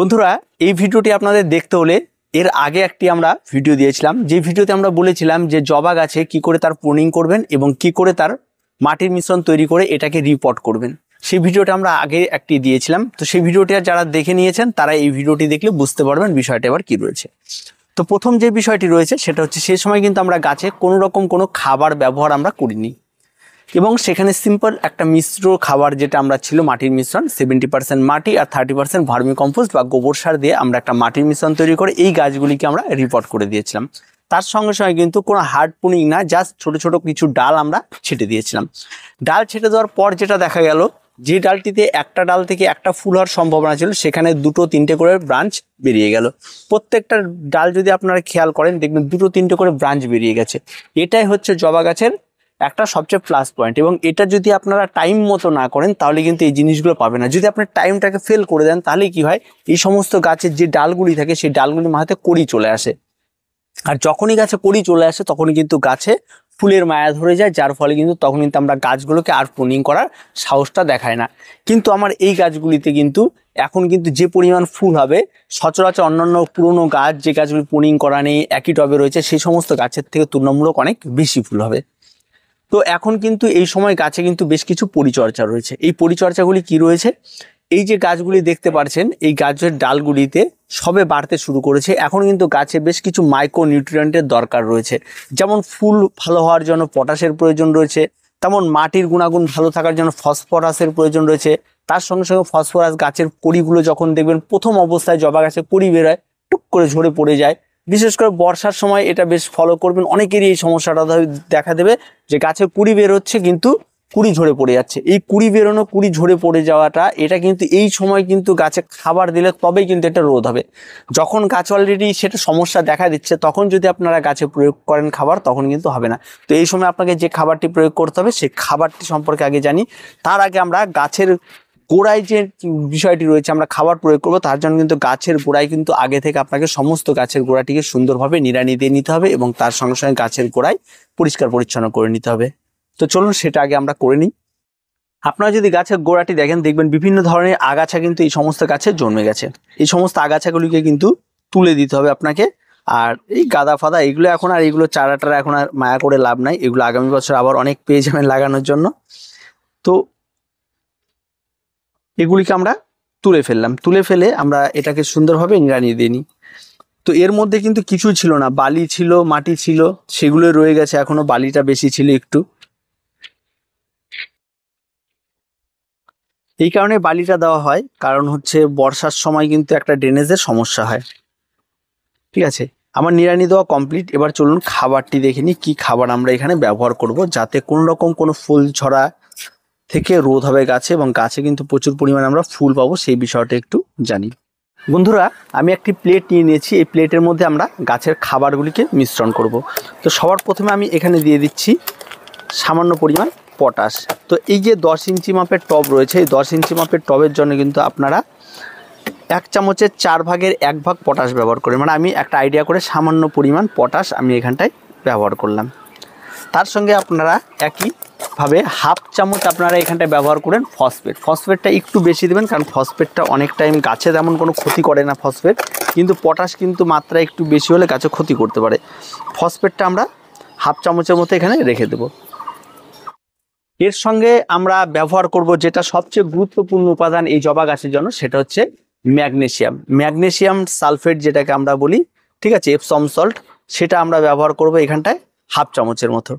বন্ধুরা এই ভিডিওটি আপনাদের দেখতে হলে এর আগে একটি আমরা ভিডিও দিয়েছিলাম যে ভিডিওতে আমরা বলেছিলাম যে জবা গাছে কি করে তার প্রুনিং করবেন এবং কি করে তার মাটির মিশ্রণ তৈরি করে এটাকে রিপোর্ট করবেন সেই ভিডিওটা আমরা আগে একটি দিয়েছিলাম তো সেই ভিডিওটি যারা দেখে নিয়েছেন তারা এই ভিডিওটি দেখলে বুঝতে পারবেন বিষয়টি এবার কি রয়েছে তো প্রথম যে বিষয়টি রয়েছে সেটা হচ্ছে সেই সময় কিন্তু আমরা গাছে কোনো রকম কোনো খাবার ব্যবহার আমরা করিনি এবং সেখানে সিম্পল একটা মিশ্র খাবার যেটা আমরা ছিল মাটির মিশ্রণ সেভেন্টি পার্সেন্ট মাটি আর থার্টি পার্সেন্ট ভার্মি কম্পোস্ট বা গোবর সার দিয়ে আমরা একটা মাটির মিশ্রণ তৈরি করে এই গাছগুলিকে আমরা রিপোর্ট করে দিয়েছিলাম তার সঙ্গে সঙ্গে কিন্তু কোনো হার্ড পুনিং না জাস্ট ছোট ছোট কিছু ডাল আমরা ছেটে দিয়েছিলাম ডাল ছেটে দেওয়ার পর যেটা দেখা গেল যে ডালটিতে একটা ডাল থেকে একটা ফুল হওয়ার সম্ভাবনা ছিল সেখানে দুটো তিনটে করে ব্রাঞ্চ বেরিয়ে গেল প্রত্যেকটা ডাল যদি আপনারা খেয়াল করেন দেখবেন দুটো তিনটে করে ব্রাঞ্চ বেরিয়ে গেছে এটাই হচ্ছে জবা গাছের একটা সবচেয়ে প্লাস পয়েন্ট এবং এটা যদি আপনারা টাইম মতো না করেন তাহলে কিন্তু এই জিনিসগুলো পাবে না যদি আপনি টাইমটাকে ফেল করে দেন তাহলে কি হয় এই সমস্ত গাছের যে ডালগুলি থাকে সেই ডালগুলি মাথাতে কড়ি চলে আসে আর যখনই গাছে কড়ি চলে আসে তখনই কিন্তু গাছে ফুলের মায়া ধরে যায় যার ফলে কিন্তু তখন কিন্তু আমরা গাছগুলোকে আর প্রুনিং করার সাহসটা দেখায় না কিন্তু আমার এই গাছগুলিতে কিন্তু এখন কিন্তু যে পরিমাণ ফুল হবে সচরাচর অন্যান্য পুরনো গাছ যে গাছগুলি প্রুনিং করা নেই একই টবে রয়েছে সেই সমস্ত গাছের থেকে তুলনামূলক অনেক বেশি ফুল হবে তো এখন কিন্তু এই সময় গাছে কিন্তু বেশ কিছু পরিচর্যা রয়েছে এই পরিচর্যাগুলি কি রয়েছে এই যে গাছগুলি দেখতে পাচ্ছেন এই গাছের ডালগুলিতে সবে বাড়তে শুরু করেছে এখন কিন্তু গাছে বেশ কিছু মাইক্রো নিউট্রিয়েন্টের দরকার রয়েছে যেমন ফুল ভালো হওয়ার জন্য পটাশের প্রয়োজন রয়েছে তেমন মাটির গুণাগুণ ভালো থাকার জন্য ফসফরাসের প্রয়োজন রয়েছে তার সঙ্গে সঙ্গে ফসফরাস গাছের কড়িগুলো যখন দেখবেন প্রথম অবস্থায় জবা গাছে কড়ি বেরোয় টুক করে ঝরে পড়ে যায় বিশেষ করে বর্ষার সময় এটা বেশ ফলো করবেন অনেকেরই এই সমস্যাটা দেখা দেবে যে গাছে কুড়ি বের হচ্ছে কিন্তু কুড়ি ঝরে পড়ে যাচ্ছে এই কুড়ি বেরোনো কুড়ি ঝরে পড়ে যাওয়াটা এটা কিন্তু এই সময় কিন্তু গাছে খাবার দিলে তবেই কিন্তু এটা রোধ হবে যখন গাছ অলরেডি সেটা সমস্যা দেখা দিচ্ছে তখন যদি আপনারা গাছে প্রয়োগ করেন খাবার তখন কিন্তু হবে না তো এই সময় আপনাকে যে খাবারটি প্রয়োগ করতে হবে সেই খাবারটি সম্পর্কে আগে জানি তার আগে আমরা গাছের গোড়ায় যে বিষয়টি রয়েছে আমরা খাবার প্রয়োগ করবো তার জন্য কিন্তু গাছের গোড়ায় কিন্তু আগে থেকে আপনাকে সমস্ত গাছের গোড়াটিকে সুন্দরভাবে নিড়ানি দিয়ে নিতে হবে এবং তার সঙ্গে সঙ্গে গাছের গোড়ায় পরিষ্কার পরিচ্ছন্ন করে নিতে হবে তো চলুন সেটা আগে আমরা করে নিই আপনারা যদি গাছের গোড়াটি দেখেন দেখবেন বিভিন্ন ধরনের আগাছা কিন্তু এই সমস্ত গাছে জন্মে গেছে এই সমস্ত আগাছাগুলিকে কিন্তু তুলে দিতে হবে আপনাকে আর এই গাদা ফাদা এগুলো এখন আর এগুলো চারা টারা এখন আর মায়া করে লাভ নাই এগুলো আগামী বছর আবার অনেক পেয়ে যাবেন লাগানোর জন্য তো এগুলিকে আমরা তুলে ফেললাম তুলে ফেলে আমরা এটাকে সুন্দরভাবে ইংরানিয়ে দিয়ে নিই তো এর মধ্যে কিন্তু কিছু ছিল না বালি ছিল মাটি ছিল সেগুলো রয়ে গেছে এখনো বালিটা বেশি ছিল একটু এই কারণে বালিটা দেওয়া হয় কারণ হচ্ছে বর্ষার সময় কিন্তু একটা ড্রেনেজের সমস্যা হয় ঠিক আছে আমার নিরানি দেওয়া কমপ্লিট এবার চলুন খাবারটি দেখে নিই কী খাবার আমরা এখানে ব্যবহার করব যাতে কোনো রকম কোনো ফুল ছড়া থেকে রোদ হবে গাছে এবং গাছে কিন্তু প্রচুর পরিমাণে আমরা ফুল পাবো সেই বিষয়টা একটু জানি বন্ধুরা আমি একটি প্লেট নিয়ে নিয়েছি এই প্লেটের মধ্যে আমরা গাছের খাবারগুলিকে মিশ্রণ করব। তো সবার প্রথমে আমি এখানে দিয়ে দিচ্ছি সামান্য পরিমাণ পটাশ তো এই যে দশ ইঞ্চি মাপের টব রয়েছে এই দশ ইঞ্চি মাপের টবের জন্য কিন্তু আপনারা এক চামচের চার ভাগের এক ভাগ পটাশ ব্যবহার করেন মানে আমি একটা আইডিয়া করে সামান্য পরিমাণ পটাশ আমি এখানটায় ব্যবহার করলাম তার সঙ্গে আপনারা একই ভাবে হাফ চামচ আপনারা এখানটায় ব্যবহার করেন ফসফেট ফসফেটটা একটু বেশি দেবেন কারণ ফসফেটটা অনেক টাইম গাছে তেমন কোনো ক্ষতি করে না ফসফেট কিন্তু পটাশ কিন্তু মাত্রা একটু বেশি হলে গাছে ক্ষতি করতে পারে ফসফেটটা আমরা হাফ চামচের মতো এখানে রেখে দেবো এর সঙ্গে আমরা ব্যবহার করব যেটা সবচেয়ে গুরুত্বপূর্ণ উপাদান এই জবা গাছের জন্য সেটা হচ্ছে ম্যাগনেশিয়াম ম্যাগনেশিয়াম সালফেট যেটাকে আমরা বলি ঠিক আছে এপসম সল্ট সেটা আমরা ব্যবহার করব এখানটায় হাফ চামচের মতো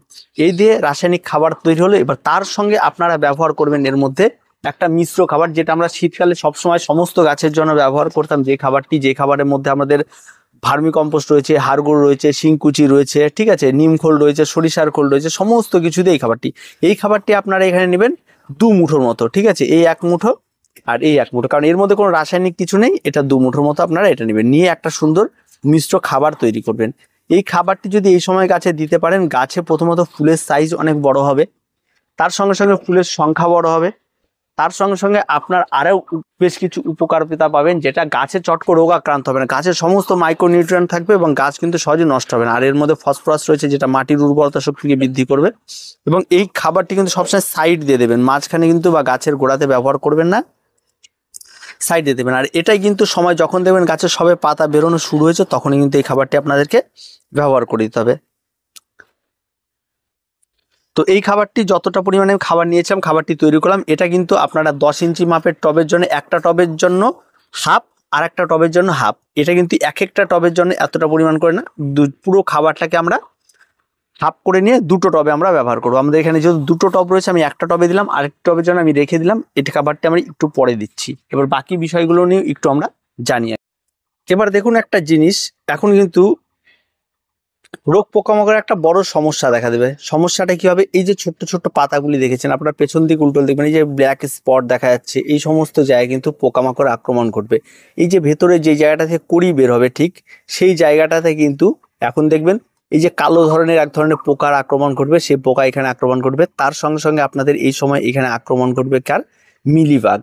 এই দিয়ে রাসায়নিক খাবার তৈরি হলো এবার তার সঙ্গে আপনারা ব্যবহার করবেন এর মধ্যে একটা মিশ্র খাবার যেটা আমরা শীতকালে সবসময় সমস্ত গাছের জন্য ব্যবহার করতাম যে খাবারটি যে খাবারের মধ্যে আমাদের ভার্মি কম্পোস্ট রয়েছে হাড়গুড় রয়েছে শিংকুচি রয়েছে ঠিক আছে নিম খোল রয়েছে সরিষার খোল রয়েছে সমস্ত কিছু দিয়ে এই খাবারটি এই খাবারটি আপনারা এখানে নেবেন দু মুঠোর মতো ঠিক আছে এই এক মুঠো আর এই এক মুঠো কারণ এর মধ্যে কোনো রাসায়নিক কিছু নেই এটা দু মুঠোর মতো আপনারা এটা নেবেন নিয়ে একটা সুন্দর মিশ্র খাবার তৈরি করবেন এই খাবারটি যদি এই সময় গাছে দিতে পারেন গাছে প্রথমত ফুলের সাইজ অনেক বড় হবে তার সঙ্গে সঙ্গে ফুলের সংখ্যা বড় হবে তার সঙ্গে সঙ্গে আপনার আরও বেশ কিছু উপকারিতা পাবেন যেটা গাছে চট করে রোগাক্রান্ত হবে না গাছের সমস্ত মাইক্রোনিউট্রিয়েন্ট থাকবে এবং গাছ কিন্তু সহজে নষ্ট হবে না আর এর মধ্যে ফসফরাস রয়েছে যেটা মাটির উর্বরতা শক্তিকে বৃদ্ধি করবে এবং এই খাবারটি কিন্তু সবসময় সাইড দিয়ে দেবেন মাঝখানে কিন্তু বা গাছের গোড়াতে ব্যবহার করবেন না সাইড দিয়ে দেবেন আর এটাই কিন্তু সময় যখন দেবেন গাছের সবে পাতা বেরোনো শুরু হয়েছে তখনই কিন্তু এই খাবারটি আপনাদেরকে ব্যবহার করে দিতে হবে তো এই খাবারটি যতটা পরিমাণে আমি খাবার নিয়েছিলাম খাবারটি তৈরি করলাম এটা কিন্তু আপনারা দশ ইঞ্চি মাপের টবের জন্য একটা টবের জন্য হাফ আর একটা টবের জন্য হাফ এটা কিন্তু এক একটা টবের জন্য এতটা পরিমাণ করে না পুরো খাবারটাকে আমরা হাফ করে নিয়ে দুটো টবে আমরা ব্যবহার করবো আমাদের এখানে যেহেতু দুটো টব রয়েছে আমি একটা টবে দিলাম আরেকটা টবের জন্য আমি রেখে দিলাম এটি খাবারটি আমরা একটু পরে দিচ্ছি এবার বাকি বিষয়গুলো নিয়ে একটু আমরা জানি এবার দেখুন একটা জিনিস এখন কিন্তু রোগ পোকামাকড় একটা বড় সমস্যা দেখা দেবে সমস্যাটা কি হবে এই যে ছোট্ট ছোট্ট পাতাগুলি দেখেছেন আপনার পেছন দিক উল্টো দেখবেন মানে এই যে ব্ল্যাক স্পট দেখা যাচ্ছে এই সমস্ত জায়গায় কিন্তু পোকামাকড় আক্রমণ করবে এই যে ভেতরে যে জায়গাটা থেকে কড়ি বের হবে ঠিক সেই জায়গাটাতে কিন্তু এখন দেখবেন এই যে কালো ধরনের এক ধরনের পোকার আক্রমণ করবে সেই পোকা এখানে আক্রমণ করবে তার সঙ্গে সঙ্গে আপনাদের এই সময় এখানে আক্রমণ করবে কার মিলিবাগ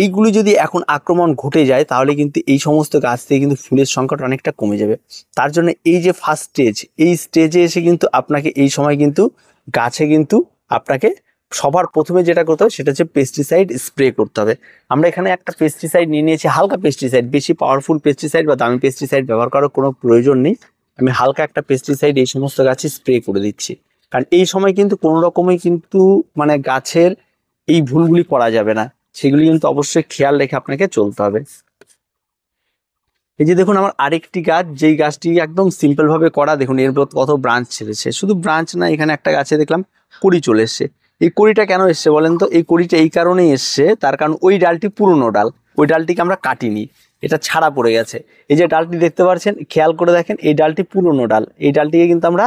এইগুলি যদি এখন আক্রমণ ঘটে যায় তাহলে কিন্তু এই সমস্ত গাছ থেকে কিন্তু ফুলের সংখ্যাটা অনেকটা কমে যাবে তার জন্য এই যে ফার্স্ট স্টেজ এই স্টেজে এসে কিন্তু আপনাকে এই সময় কিন্তু গাছে কিন্তু আপনাকে সবার প্রথমে যেটা করতে হবে সেটা হচ্ছে পেস্টিসাইড স্প্রে করতে হবে আমরা এখানে একটা পেস্টিসাইড নিয়ে নিয়েছি হালকা পেস্টিসাইড বেশি পাওয়ারফুল পেস্টিসাইড বা দামি পেস্টিসাইড ব্যবহার করার কোনো প্রয়োজন নেই আমি হালকা একটা পেস্টিসাইড এই সমস্ত গাছে স্প্রে করে দিচ্ছি কারণ এই সময় কিন্তু কোনো রকমই কিন্তু মানে গাছের এই ভুলগুলি করা যাবে না সেগুলি কিন্তু অবশ্যই খেয়াল রেখে আপনাকে চলতে হবে এই যে দেখুন আমার আরেকটি গাছ যেই গাছটি একদম সিম্পল ভাবে করা দেখুন এর কত ব্রাঞ্চ ছেড়েছে শুধু ব্রাঞ্চ না এখানে একটা গাছে দেখলাম কুড়ি চলে এসছে এই কুড়িটা কেন এসছে বলেন তো এই কুড়িটা এই কারণেই এসছে তার কারণ ওই ডালটি পুরনো ডাল ওই ডালটিকে আমরা কাটিনি এটা ছাড়া পড়ে গেছে এই যে ডালটি দেখতে পাচ্ছেন খেয়াল করে দেখেন এই ডালটি পুরনো ডাল এই ডালটিকে কিন্তু আমরা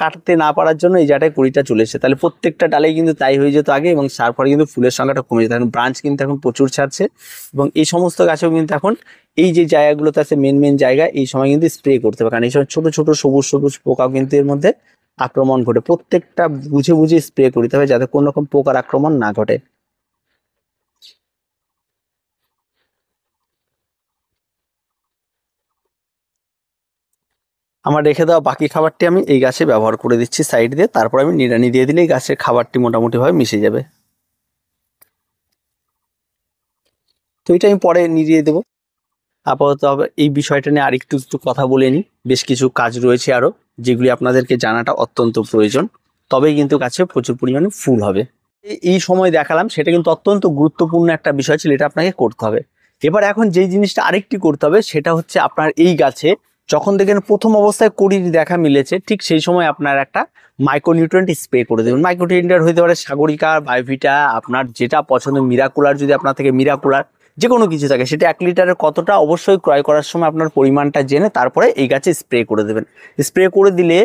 কাটতে না পারার জন্য এই জায়গাটায় কুড়িটা চলে এসেছে তাহলে প্রত্যেকটা ডালেই কিন্তু তাই হয়ে যেত আগে এবং তারপরে কিন্তু ফুলের সংখ্যাটা কমে যেত এখন ব্রাঞ্চ কিন্তু এখন প্রচুর ছাড়ছে এবং এই সমস্ত গাছেও কিন্তু এখন এই যে জায়গাগুলোতে আছে মেন মেন জায়গা এই সময় কিন্তু স্প্রে করতে হবে কারণ এই সময় ছোটো ছোটো সবুজ সবুজ পোকাও কিন্তু এর মধ্যে আক্রমণ ঘটে প্রত্যেকটা বুঝে বুঝে স্প্রে করতে হবে যাতে কোনো রকম পোকার আক্রমণ না ঘটে আমার রেখে দেওয়া বাকি খাবারটি আমি এই গাছে ব্যবহার করে দিচ্ছি সাইড দিয়ে তারপর আমি নিড়ানি দিয়ে দিলে এই গাছের খাবারটি মোটামুটিভাবে মিশে যাবে তো এটা আমি পরে নিড়িয়ে দেবো আপাতত এই বিষয়টা নিয়ে আরেকটু একটু কথা বলে নিই বেশ কিছু কাজ রয়েছে আরও যেগুলি আপনাদেরকে জানাটা অত্যন্ত প্রয়োজন তবেই কিন্তু গাছে প্রচুর পরিমাণে ফুল হবে এই সময় দেখালাম সেটা কিন্তু অত্যন্ত গুরুত্বপূর্ণ একটা বিষয় ছিল এটা আপনাকে করতে হবে এবার এখন যেই জিনিসটা আরেকটি করতে হবে সেটা হচ্ছে আপনার এই গাছে যখন দেখেন প্রথম অবস্থায় কুড়ির দেখা মিলেছে ঠিক সেই সময় আপনার একটা মাইক্রোনিউট্রেন্ট স্প্রে করে দেবেন মাইক্রোনিউট্রেন্ট হতে পারে সাগরিকা বায়োভিটা আপনার যেটা পছন্দ মিরাকুলার যদি আপনার থেকে মিরাকুলার যে কোনো কিছু থাকে সেটা এক লিটারের কতটা অবশ্যই ক্রয় করার সময় আপনার পরিমাণটা জেনে তারপরে এই গাছে স্প্রে করে দেবেন স্প্রে করে দিলে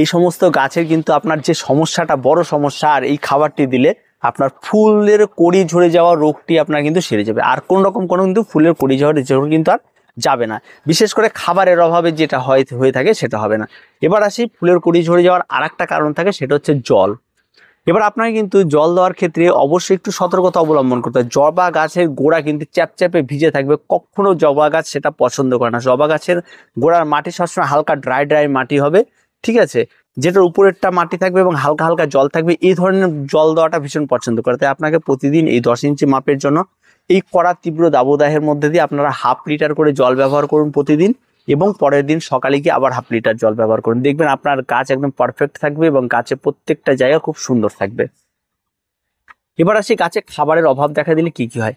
এই সমস্ত গাছের কিন্তু আপনার যে সমস্যাটা বড় সমস্যা আর এই খাবারটি দিলে আপনার ফুলের কড়ি ঝরে যাওয়া রোগটি আপনার কিন্তু সেরে যাবে আর কোন রকম কোনো কিন্তু ফুলের কড়ি ঝরে কিন্তু আর যাবে না বিশেষ করে খাবারের অভাবে যেটা হয় হয়ে থাকে সেটা হবে না এবার আসি ফুলের কুড়ি ঝরে যাওয়ার আর কারণ থাকে সেটা হচ্ছে জল এবার আপনাকে কিন্তু জল দেওয়ার ক্ষেত্রে অবশ্যই একটু সতর্কতা অবলম্বন করতে হবে জবা গাছের গোড়া কিন্তু চ্যাপচ্যাপে ভিজে থাকবে কখনো জবা গাছ সেটা পছন্দ করে না জবা গাছের গোড়ার মাটি সবসময় হালকা ড্রাই ড্রাই মাটি হবে ঠিক আছে যেটার উপরেরটা মাটি থাকবে এবং হালকা হালকা জল থাকবে এই ধরনের জল দেওয়াটা ভীষণ পছন্দ করে তাই আপনাকে প্রতিদিন এই দশ ইঞ্চি মাপের জন্য এই কড়া তীব্র দাবদাহের মধ্যে দিয়ে আপনারা হাফ লিটার করে জল ব্যবহার করুন প্রতিদিন এবং পরের দিন সকালে গিয়ে আবার হাফ লিটার জল ব্যবহার করুন দেখবেন আপনার গাছ একদম পারফেক্ট থাকবে এবং গাছে প্রত্যেকটা জায়গা খুব সুন্দর থাকবে এবার আসি গাছে খাবারের অভাব দেখা দিলে কি কি হয়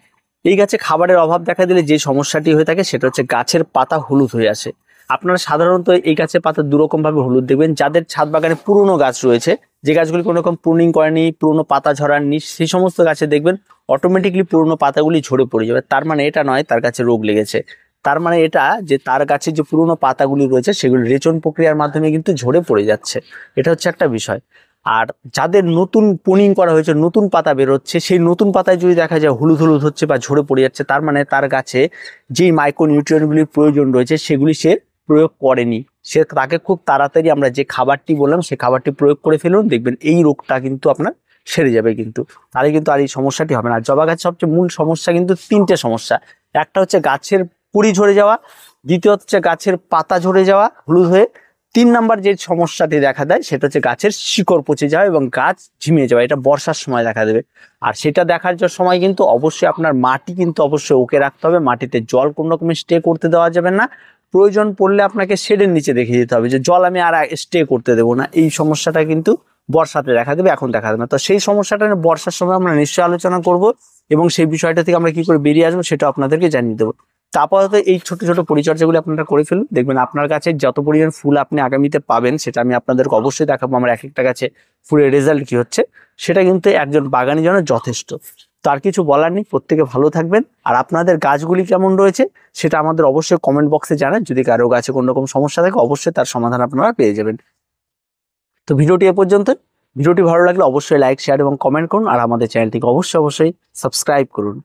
এই গাছে খাবারের অভাব দেখা দিলে যে সমস্যাটি হয়ে থাকে সেটা হচ্ছে গাছের পাতা হলুদ হয়ে আসে আপনারা সাধারণত এই গাছের পাতা দুরকমভাবে হলুদ দেখবেন যাদের ছাদ বাগানে পুরনো গাছ রয়েছে যে গাছগুলি কোনো রকম প্রুনিং করেনি পুরনো পাতা ঝরাননি সেই সমস্ত গাছে দেখবেন অটোমেটিকলি পুরনো পাতাগুলি ঝরে পড়ে যাবে তার মানে এটা নয় তার কাছে রোগ লেগেছে তার মানে এটা যে তার গাছে যে পুরনো পাতাগুলি রয়েছে সেগুলি রেচন প্রক্রিয়ার মাধ্যমে কিন্তু ঝরে পড়ে যাচ্ছে এটা হচ্ছে একটা বিষয় আর যাদের নতুন পুনিং করা হয়েছে নতুন পাতা বেরোচ্ছে সেই নতুন পাতায় যদি দেখা যায় হলুদ হলুদ হচ্ছে বা ঝরে পড়ে যাচ্ছে তার মানে তার গাছে যেই মাইক্রো নিউট্রিয়েন্টগুলির প্রয়োজন রয়েছে সেগুলি সে প্রয়োগ করেনি সে তাকে খুব তাড়াতাড়ি আমরা যে খাবারটি বললাম সে খাবারটি প্রয়োগ করে ফেলুন দেখবেন এই রোগটা কিন্তু আপনার সেরে যাবে কিন্তু তাহলে কিন্তু আর এই সমস্যাটি হবে না জবা গাছের সবচেয়ে মূল সমস্যা কিন্তু তিনটে সমস্যা একটা হচ্ছে গাছের পুরি ঝরে যাওয়া দ্বিতীয়ত হচ্ছে গাছের পাতা ঝরে যাওয়া হলুদ হয়ে তিন নাম্বার যে সমস্যাটি দেখা দেয় সেটা হচ্ছে গাছের শিকড় পচে যাওয়া এবং গাছ ঝিমিয়ে যাওয়া এটা বর্ষার সময় দেখা দেবে আর সেটা দেখার সময় কিন্তু অবশ্যই আপনার মাটি কিন্তু অবশ্যই ওকে রাখতে হবে মাটিতে জল কোনো রকমের স্টে করতে দেওয়া যাবে না প্রয়োজন পড়লে আপনাকে শেডের নিচে দেখে দিতে হবে যে জল আমি আর স্টে করতে দেবো না এই সমস্যাটা কিন্তু বর্ষাতে দেখা দেবে এখন দেখা দেবে না তো সেই সমস্যাটা বর্ষার সময় আমরা নিশ্চয়ই আলোচনা করব এবং সেই বিষয়টা থেকে আমরা কি করে বেরিয়ে আসবো সেটা আপনাদেরকে জানিয়ে দেবো তা আপাতত এই ছোট ছোট পরিচর্যাগুলি আপনারা করে ফেলুন দেখবেন আপনার কাছে যত পরিমাণ ফুল আপনি আগামীতে পাবেন সেটা আমি আপনাদেরকে অবশ্যই দেখাবো আমার এক একটা গাছে ফুলের রেজাল্ট কি হচ্ছে সেটা কিন্তু একজন বাগানের জন্য যথেষ্ট তার কিছু বলার নেই প্রত্যেকে ভালো থাকবেন আর আপনাদের গাছগুলি কেমন রয়েছে সেটা আমাদের অবশ্যই কমেন্ট বক্সে জানান যদি কারো গাছে কোনো রকম সমস্যা থাকে অবশ্যই তার সমাধান আপনারা পেয়ে যাবেন তো ভিডিওটি এ পর্যন্ত ভিডিওটি ভালো লাগলে অবশ্যই লাইক শেয়ার এবং কমেন্ট করুন আর আমাদের চ্যানেলটিকে অবশ্যই অবশ্যই সাবস্ক্রাইব করুন